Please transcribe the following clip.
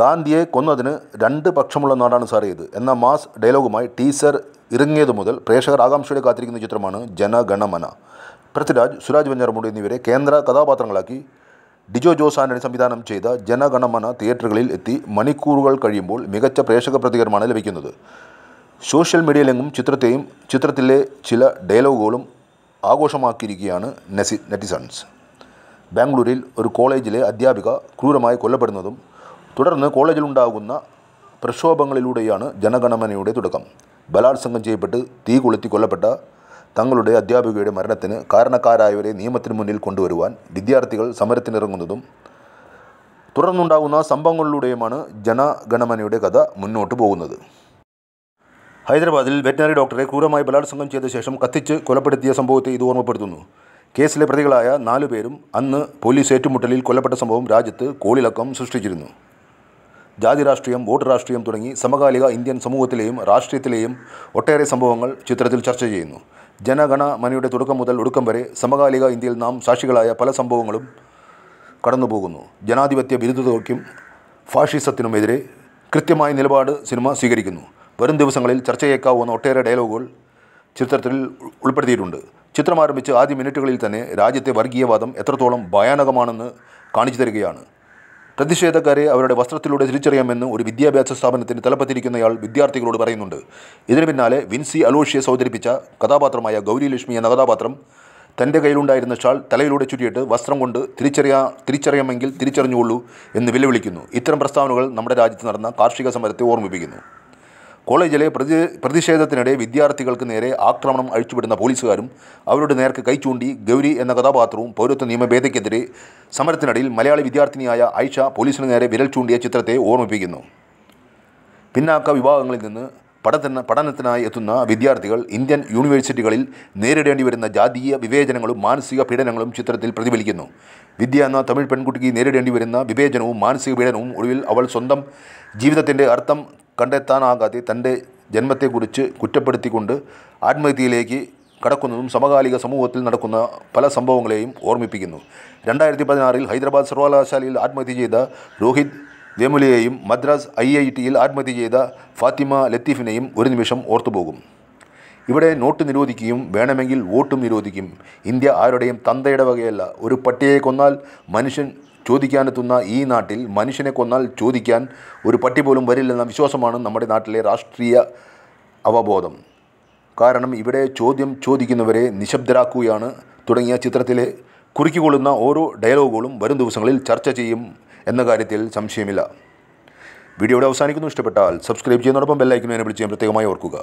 ഗാന്ധിയെ കൊന്നതിന് രണ്ട് പക്ഷമുള്ള നാടാണ് സാർ ചെയ്ത് എന്ന മാസ് ഡയലോഗുമായി ടീസർ ഇറങ്ങിയതു മുതൽ പ്രേക്ഷകർ ആകാംക്ഷയുടെ കാത്തിരിക്കുന്ന ചിത്രമാണ് ജനഗണമന പൃഥ്വിരാജ് സുരാജ് വെഞ്ഞാറമൂടി എന്നിവരെ കേന്ദ്ര കഥാപാത്രങ്ങളാക്കി ഡിജോ ജോസ് ആൻ്റണി സംവിധാനം ചെയ്ത ജനഗണമന തിയേറ്ററുകളിൽ എത്തി മണിക്കൂറുകൾ കഴിയുമ്പോൾ മികച്ച പ്രേക്ഷക പ്രതികരണമാണ് ലഭിക്കുന്നത് സോഷ്യൽ മീഡിയയിലെങ്ങും ചിത്രത്തെയും ചിത്രത്തിലെ ചില ഡയലോഗുകളും ആഘോഷമാക്കിയിരിക്കുകയാണ് നെസി നെറ്റിസൺസ് ബാംഗ്ലൂരിൽ ഒരു കോളേജിലെ അധ്യാപിക ക്രൂരമായി കൊല്ലപ്പെടുന്നതും തുടർന്ന് കോളേജിലുണ്ടാകുന്ന പ്രക്ഷോഭങ്ങളിലൂടെയാണ് ജനഗണമനയുടെ തുടക്കം ബലാത്സംഗം ചെയ്യപ്പെട്ട് തീ കൊളുത്തി കൊല്ലപ്പെട്ട തങ്ങളുടെ അധ്യാപികയുടെ മരണത്തിന് കാരണക്കാരായവരെ നിയമത്തിന് മുന്നിൽ കൊണ്ടുവരുവാൻ വിദ്യാർത്ഥികൾ സമരത്തിനിറങ്ങുന്നതും തുടർന്നുണ്ടാകുന്ന സംഭവങ്ങളിലൂടെയുമാണ് ജനഗണമനയുടെ കഥ മുന്നോട്ട് പോകുന്നത് ഹൈദരാബാദിൽ വെറ്റിനറി ഡോക്ടറെ ക്രൂരമായി ബലാത്സംഗം ചെയ്ത ശേഷം കത്തിച്ച് കൊലപ്പെടുത്തിയ സംഭവത്തെ ഇത് ഓർമ്മപ്പെടുത്തുന്നു കേസിലെ പ്രതികളായ നാലു പേരും അന്ന് പോലീസ് ഏറ്റുമുട്ടലിൽ കൊല്ലപ്പെട്ട സംഭവം രാജ്യത്ത് കോളിളക്കം സൃഷ്ടിച്ചിരുന്നു ജാതി രാഷ്ട്രീയം വോട്ട് രാഷ്ട്രീയം തുടങ്ങി സമകാലിക ഇന്ത്യൻ സമൂഹത്തിലെയും രാഷ്ട്രീയത്തിലെയും ഒട്ടേറെ സംഭവങ്ങൾ ചിത്രത്തിൽ ചർച്ച ചെയ്യുന്നു ജനഗണമനയുടെ തുടക്കം മുതൽ ഒടുക്കം വരെ സമകാലിക ഇന്ത്യയിൽ നാം സാക്ഷികളായ പല സംഭവങ്ങളും കടന്നുപോകുന്നു ജനാധിപത്യ വിരുദ്ധതയ്ക്കും ഫാഷിസത്തിനുമെതിരെ കൃത്യമായ നിലപാട് സിനിമ സ്വീകരിക്കുന്നു വരും ദിവസങ്ങളിൽ ചർച്ചയേക്കാവുന്ന ഒട്ടേറെ ഡയലോഗുകൾ ചിത്രത്തിൽ ഉൾപ്പെടുത്തിയിട്ടുണ്ട് ചിത്രം ആരംഭിച്ച് ആദ്യ മിനിറ്റുകളിൽ തന്നെ രാജ്യത്തെ വർഗീയവാദം എത്രത്തോളം ഭയാനകമാണെന്ന് കാണിച്ചു തരികയാണ് പ്രതിഷേധക്കാരെ അവരുടെ വസ്ത്രത്തിലൂടെ തിരിച്ചറിയാമെന്ന് ഒരു വിദ്യാഭ്യാസ സ്ഥാപനത്തിന് തലപ്പത്തിരിക്കുന്നയാൾ വിദ്യാർത്ഥികളോട് പറയുന്നുണ്ട് ഇതിന് പിന്നാലെ വിൻസി അലോഷ്യസ് അവതരിപ്പിച്ച കഥാപാത്രമായ ഗൗരി ലക്ഷ്മി എന്ന കഥാപാത്രം തൻ്റെ കയ്യിലുണ്ടായിരുന്ന ഷാൾ തലയിലൂടെ ചുറ്റിയിട്ട് വസ്ത്രം കൊണ്ട് തിരിച്ചറിയാ തിരിച്ചറിയാമെങ്കിൽ തിരിച്ചറിഞ്ഞുകൊള്ളൂ എന്ന് വെല്ലുവിളിക്കുന്നു ഇത്തരം പ്രസ്താവനകൾ നമ്മുടെ രാജ്യത്ത് നടന്ന കാർഷിക സമരത്തെ ഓർമ്മിപ്പിക്കുന്നു കോളേജിലെ പ്രതി പ്രതിഷേധത്തിനിടെ വിദ്യാർത്ഥികൾക്ക് നേരെ ആക്രമണം അഴിച്ചുവിടുന്ന പോലീസുകാരും അവരുടെ നേർക്ക് കൈ ചൂണ്ടി ഗൗരി എന്ന കഥാപാത്രവും പൗരത്വ ഭേദയ്ക്കെതിരെ സമരത്തിനിടയിൽ മലയാളി വിദ്യാർത്ഥിനിയായ ആയിഷ പോലീസിന് നേരെ വിരൽ ചൂണ്ടിയ ചിത്രത്തെ ഓർമ്മിപ്പിക്കുന്നു പിന്നാക്ക വിഭാഗങ്ങളിൽ നിന്ന് പഠന പഠനത്തിനായി എത്തുന്ന വിദ്യാർത്ഥികൾ ഇന്ത്യൻ യൂണിവേഴ്സിറ്റികളിൽ നേരിടേണ്ടി വരുന്ന ജാതീയ വിവേചനങ്ങളും മാനസിക പീഡനങ്ങളും ചിത്രത്തിൽ പ്രതിഫലിക്കുന്നു വിദ്യ എന്ന തമിഴ് പെൺകുട്ടിക്ക് നേരിടേണ്ടി വരുന്ന വിവേചനവും മാനസിക പീഡനവും ഒടുവിൽ അവൾ സ്വന്തം ജീവിതത്തിൻ്റെ അർത്ഥം കണ്ടെത്താനാകാതെ തൻ്റെ ജന്മത്തെക്കുറിച്ച് കുറ്റപ്പെടുത്തിക്കൊണ്ട് ആത്മഹത്യയിലേക്ക് കടക്കുന്നതും സമകാലിക സമൂഹത്തിൽ നടക്കുന്ന പല സംഭവങ്ങളെയും ഓർമ്മിപ്പിക്കുന്നു രണ്ടായിരത്തി പതിനാറിൽ ഹൈദരാബാദ് സർവകലാശാലയിൽ ആത്മഹത്യ ചെയ്ത രോഹിത് വേമുലയെയും മദ്രാസ് ഐ ഐ ടിയിൽ ആത്മഹത്യ ചെയ്ത ഫാത്തിമ ലത്തീഫിനെയും ഒരു നിമിഷം ഓർത്തുപോകും ഇവിടെ നോട്ട് നിരോധിക്കുകയും വേണമെങ്കിൽ വോട്ടും നിരോധിക്കും ഇന്ത്യ ആരുടെയും തന്തയുടെ വകയല്ല ഒരു പട്ടിയെ കൊന്നാൽ മനുഷ്യൻ ചോദിക്കാനെത്തുന്ന ഈ നാട്ടിൽ മനുഷ്യനെ കൊന്നാൽ ചോദിക്കാൻ ഒരു പട്ടി പോലും വരില്ലെന്ന വിശ്വാസമാണ് നമ്മുടെ നാട്ടിലെ രാഷ്ട്രീയ അവബോധം കാരണം ഇവിടെ ചോദ്യം ചോദിക്കുന്നവരെ നിശബ്ദരാക്കുകയാണ് തുടങ്ങിയ ചിത്രത്തിലെ കുറുക്കിക്കൊള്ളുന്ന ഓരോ ഡയലോഗുകളും വരും ദിവസങ്ങളിൽ ചർച്ച ചെയ്യും എന്ന കാര്യത്തിൽ സംശയമില്ല വീഡിയോയുടെ അവസാനിക്കുന്നു ഇഷ്ടപ്പെട്ടാൽ സബ്സ്ക്രൈബ് ചെയ്യുന്നതോടൊപ്പം ബെല്ലൈക്കുന്നതിനെ വിളിച്ച് ഞാൻ പ്രത്യേകമായി ഓർക്കുക